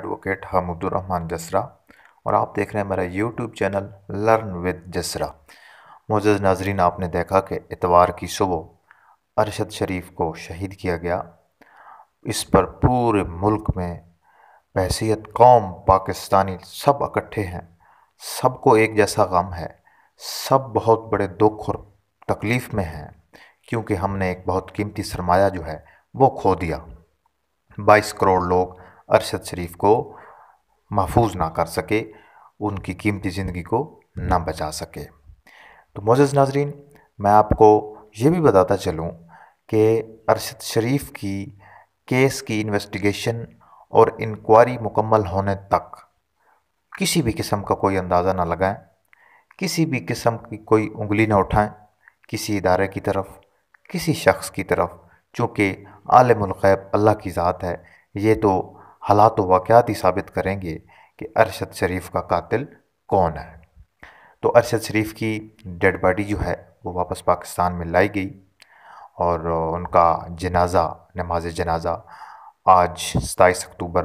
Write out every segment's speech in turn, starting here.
advocate हमीदुररहमान जसरा और आप देख रहे हैं मेरा YouTube channel learn with Jasra मोज़ नाजरीन आपने देखा कि इतवार की सुबह अरशद शरीफ को शहीद किया गया इस पर पूरे मुल्क में बहसीत कौम पाकिस्तानी सब इकट्ठे हैं सबको एक जैसा गम है सब बहुत बड़े दुख और तकलीफ़ में हैं क्योंकि हमने एक बहुत कीमती सरमाया जो है वो खो दिया बाईस करोड़ लोग अरशद शरीफ को महफूज ना कर सके उनकी कीमती ज़िंदगी को ना बचा सके तो मोज़ नाजरीन मैं आपको ये भी बताता चलूँ कि अरशद शरीफ की केस की इन्वेस्टिगेशन और इंक्वायरी मुकम्मल होने तक किसी भी किस्म का कोई अंदाज़ा ना लगाएं किसी भी किस्म की कोई उंगली ना उठाएं किसी इदारे की तरफ किसी शख्स की तरफ चूँकि आलमैब अल्लाह की ज़ात है ये तो हालात तो वाक़ात ही साबित करेंगे कि अरशद शरीफ का कातिल कौन है तो अरशद शरीफ की डेड बॉडी जो है वो वापस पाकिस्तान में लाई गई और उनका जनाजा नमाज जनाजा आज सताईस अक्टूबर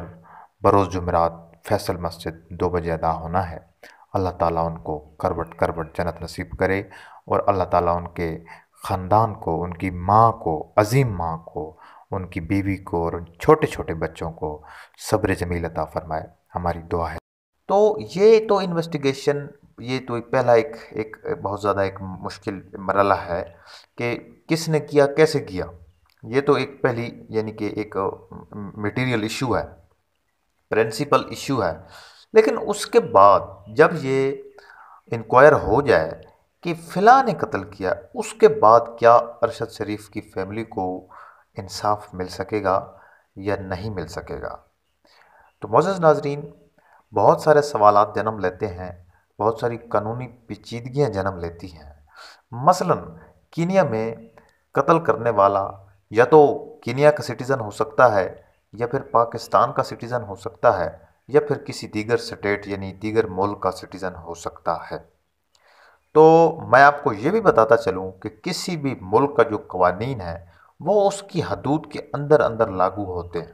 बरोज़ जुमरात फैसल मस्जिद दो बजे अदा होना है अल्लाह ताला उनको करवट करवट जन्नत नसीब करे और अल्लाह ताला उनके ख़ानदान को उनकी माँ को अज़ीम माँ को उनकी बीवी को और छोटे छोटे बच्चों को सब्र जमील अता फरमाए हमारी दुआ है तो ये तो इन्वेस्टिगेशन ये तो पहला एक एक बहुत ज़्यादा एक मुश्किल मरला है कि किसने किया कैसे किया ये तो एक पहली यानी कि एक मटेरियल इशू है प्रिंसिपल इशू है लेकिन उसके बाद जब ये इंक्वायर हो जाए कि फ़िला ने कत्ल किया उसके बाद क्या अरशद शरीफ की फैमिली को इंसाफ मिल सकेगा या नहीं मिल सकेगा तो मोज़ नाजरीन बहुत सारे सवाल जन्म लेते हैं बहुत सारी कानूनी पेचीदगियाँ जन्म लेती हैं मसलन कीनिया में कत्ल करने वाला या तो कीनिया का सिटीज़न हो सकता है या फिर पाकिस्तान का सिटीज़न हो सकता है या फिर किसी दीगर स्टेट यानी दीगर मुल्क का सिटीज़न हो सकता है तो मैं आपको ये भी बताता चलूँ कि किसी भी मुल्क का जो कवानीन है वो उसकी हदूद के अंदर अंदर लागू होते हैं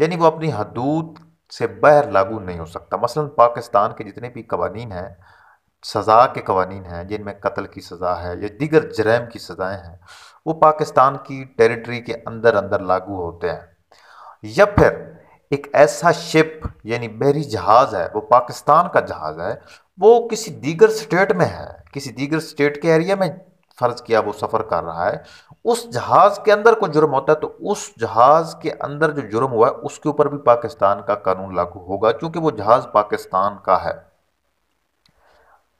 यानी वो अपनी हदूद से बाहर लागू नहीं हो सकता मसलन पाकिस्तान के जितने भी कवानीन हैं सज़ा के कवानीन हैं जिनमें कत्ल की सज़ा है या दीगर जरैम की सज़ाएँ हैं वो पाकिस्तान की टेरिटरी के अंदर अंदर लागू होते हैं या फिर एक ऐसा शिप यानी बहरी जहाज़ है वो पाकिस्तान का जहाज़ है वो किसी दीगर स्टेट में है किसी दीगर स्टेट के एरिया में फ़र्ज किया वो सफ़र कर रहा है उस जहाज़ के अंदर कोई जुर्म होता है तो उस जहाज़ के अंदर जो जुर्म हुआ है उसके ऊपर भी पाकिस्तान का कानून लागू होगा क्योंकि वो जहाज़ पाकिस्तान का है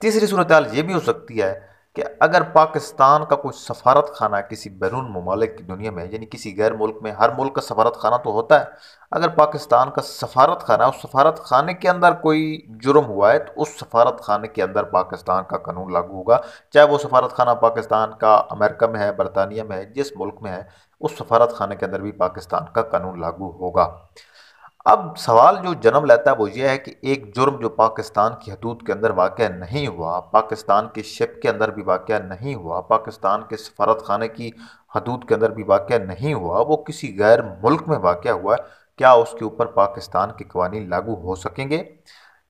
तीसरी सूरत यह भी हो सकती है कि अगर पाकिस्तान का कोई सफारत खाना किसी बैरून ममालिक दुनिया में यानी किसी गैर मुल्क में हर मुल्क का सफारत खाना तो होता है अगर पाकिस्तान का सफारत खाना उस सफारत खाने के अंदर कोई जुर्म हुआ है तो उस सफारत खाने के अंदर पाकिस्तान का कानून लागू होगा चाहे वो सफारत खाना पाकिस्तान का अमेरिका में है बरतानिया में है जिस मुल्क में है उस सफारत खाने के अंदर भी पाकिस्तान का कानून लागू होगा अब सवाल जो जन्म लेता है वो ये है कि एक जुर्म जो पाकिस्तान की हदूद के अंदर वाक़ नहीं हुआ पाकिस्तान के शिप के अंदर भी वाक़ नहीं हुआ पाकिस्तान के सफारत खाने की हदूद के अंदर भी वाक़ नहीं हुआ वो किसी गैर मुल्क में वाक़ हुआ क्या उसके ऊपर पाकिस्तान के कवानी लागू हो सकेंगे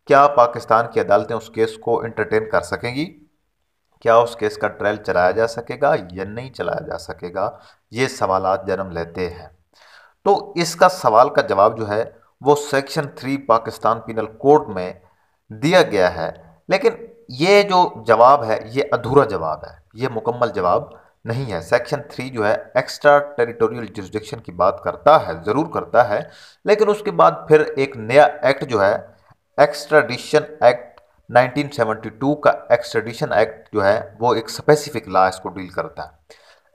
क्या पाकिस्तान की अदालतें उस केस को इंटरटेन कर सकेंगी क्या उस केस का ट्रायल चलाया जा सकेगा या नहीं चलाया जा सकेगा ये सवाल जन्म लेते हैं तो इसका सवाल का जवाब जो है वो section three Pakistan penal code में दिया गया है लेकिन ये जो जवाब है ये अधूरा जवाब है ये मुकम्मल जवाब नहीं है सेक्शन थ्री जो है एक्स्ट्रा टेरिटोरियल जुरिस्डिक्शन की बात करता है ज़रूर करता है लेकिन उसके बाद फिर एक नया एक्ट जो है एक्स्ट्राडिशन एक्ट 1972 का एक्स्ट्राडिशन एक्ट जो है वो एक स्पेसिफिक लॉ इसको डील करता है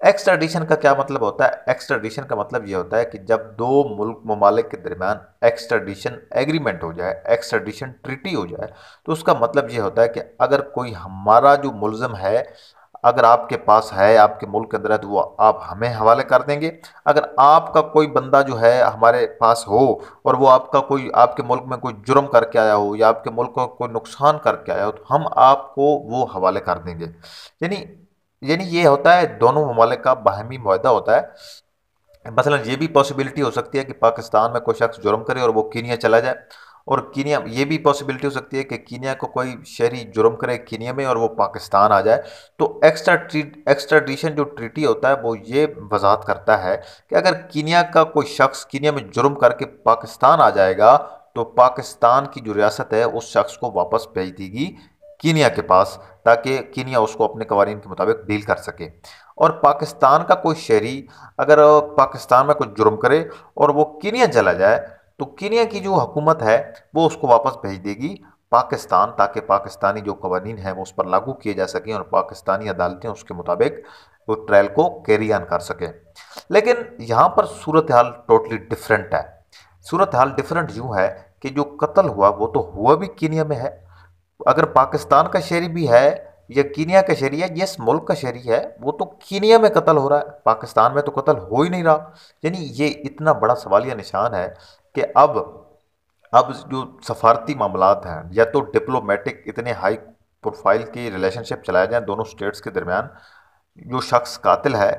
एक्सट्राडिशन का क्या मतलब होता है एक्सट्राडिशन का मतलब ये होता है कि जब दो मुल्क ममालिक के दरमियान एक्सट्राडिशन एग्रीमेंट हो जाए एक्सट्राडिशन ट्रिटी हो जाए तो उसका मतलब ये होता है कि अगर कोई हमारा जो मुलम है अगर आपके पास है आपके मुल्क के अंदर है तो वो आप हमें हवाले कर देंगे अगर आपका कोई बंदा जो है हमारे पास हो और वो आपका कोई आपके मुल्क में कोई जुर्म करके आया हो या आपके मुल्क को कोई नुकसान करके आया हो तो हम आपको वो हवाले कर देंगे यानी यानी ये होता है दोनों ममालिक का बाहमी माह होता है मसलन ये भी पॉसिबिलिटी हो सकती है कि पाकिस्तान में कोई शख्स जुर्म करे और वो कीनिया चला जाए और कीनिया ये भी पॉसिबिलिटी हो सकती है कि कीनिया को कोई शहरी जुर्म करे कीनिया में और वो पाकिस्तान आ जाए तो एक्स्ट्रा ट्रीट एक्स्ट्राडिशन जो ट्रीटी होता है वो ये वजाहत करता है कि अगर कीनिया का कोई शख्स कीनिया में जुर्म करके पाकिस्तान आ जाएगा तो पाकिस्तान की जो रियासत है उस शख्स को वापस भेज देगी कीनिया के पास ताकि कीनिया उसको अपने कवानीन के मुताबिक डील कर सके और पाकिस्तान का कोई शहरी अगर पाकिस्तान में कुछ जुर्म करे और वो कीनिया चला जाए तो कीनिया की जो हुकूमत है वो उसको वापस भेज देगी पाकिस्तान ताकि पाकिस्तानी जो कवानीन हैं वो उस पर लागू किए जा सकें और पाकिस्तानी अदालतें उसके मुताबिक वो ट्रायल को कैरी ऑन कर सकें लेकिन यहाँ पर सूरत हाल टोटली डिफरेंट है सूरत हाल डिफरेंट यूँ है कि जो कत्ल हुआ वो तो हुआ भी कीनिया में है अगर पाकिस्तान का शहरी भी है या कीनिया का शहरी है जिस मुल्क का शहरी है वो तो कीनिया में कत्ल हो रहा है पाकिस्तान में तो कत्ल हो ही नहीं रहा यानी ये इतना बड़ा सवालिया निशान है कि अब अब जो सफारती मामला हैं या तो डिप्लोमेटिक इतने हाई प्रोफाइल की रिलेशनशिप चलाए जाएँ दोनों स्टेट्स के दरमियान जो शख्स कातिल है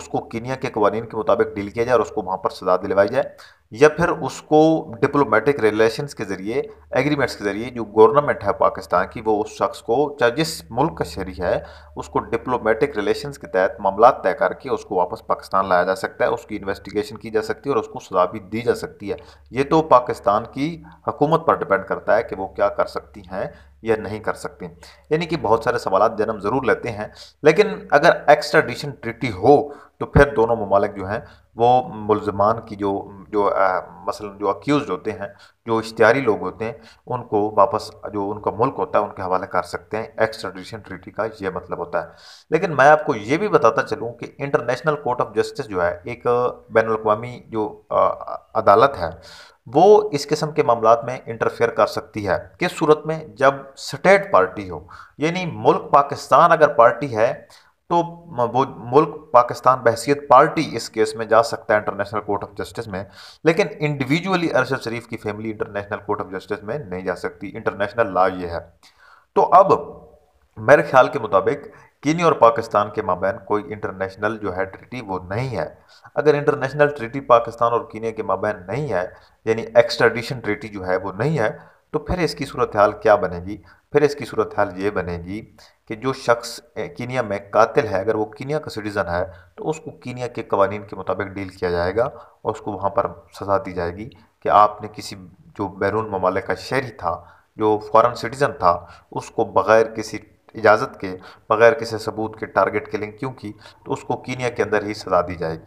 उसको कीनिया के कवानीन के मुताबिक डील किया जाए और उसको वहाँ पर सजा दिलवाई जाए या फिर उसको डिप्लोमेटिक रिलेशंस के ज़रिए एग्रीमेंट्स के ज़रिए जो गवर्नमेंट है पाकिस्तान की वो उस शख्स को चाहे जिस मुल्क का शहरी है उसको डिप्लोमेटिक रिलेशंस के तहत मामला तय करके उसको वापस पाकिस्तान लाया जा सकता है उसकी इन्वेस्टिगेशन की जा सकती है और उसको सजा भी दी जा सकती है ये तो पाकिस्तान की हुकूमत पर डिपेंड करता है कि वो क्या कर सकती हैं या नहीं कर सकती यानी कि बहुत सारे सवाल जन्म ज़रूर लेते हैं लेकिन अगर एक्स्ट्राडिशन ट्रिटी हो तो फिर दोनों ममालिक जो हैं वो मुलजमान की जो जो मसला जो अक्यूज़ होते हैं जो इश्तारी लोग होते हैं उनको वापस जो उनका मुल्क होता है उनके हवाले कर सकते हैं एक्स्ट्राडिशन ट्रीटी का ये मतलब होता है लेकिन मैं आपको ये भी बताता चलूँ कि इंटरनेशनल कोर्ट ऑफ जस्टिस जो है एक बैन अवी जो अदालत है वो इस किस्म के मामला में इंटरफेयर कर सकती है किस सूरत में जब स्टेट पार्टी हो यानी मुल्क पाकिस्तान अगर पार्टी है तो वो मुल्क पाकिस्तान बहसीत पार्टी इस केस में जा सकता है इंटरनेशनल कोर्ट ऑफ जस्टिस में लेकिन इंडिविजुअली अरशद शरीफ की family international court of justice में नहीं जा सकती इंटरनेशनल लॉ ये है तो अब मेरे ख्याल के मुताबिक कीनी और पाकिस्तान के माबैन कोई इंटरनेशनल जो है ट्रिटी वो नहीं है अगर इंटरनेशनल ट्रिटी पाकिस्तान और कीनिया के माबैन नहीं है यानी एक्स्ट्राडिशन ट्रिटी जो है वो नहीं है तो फिर इसकी सूरत हाल क्या बनेगी फिर इसकी सूरत हाल ये बनेगी कि जो शख्स कीनिया में कातिल है अगर वो कीनिया का सिटीज़न है तो उसको कीनिया के कवानीन के मुताबिक डील किया जाएगा और उसको वहाँ पर सजा दी जाएगी कि आपने किसी जो बैरून ममालिक का शहरी था जो फॉरेन सिटीज़न था उसको बग़ैर किसी इजाज़त के बग़ैर किसी सबूत के टारगेट के किलिंग क्यों की तो उसको कीनिया के अंदर ही सजा दी जाएगी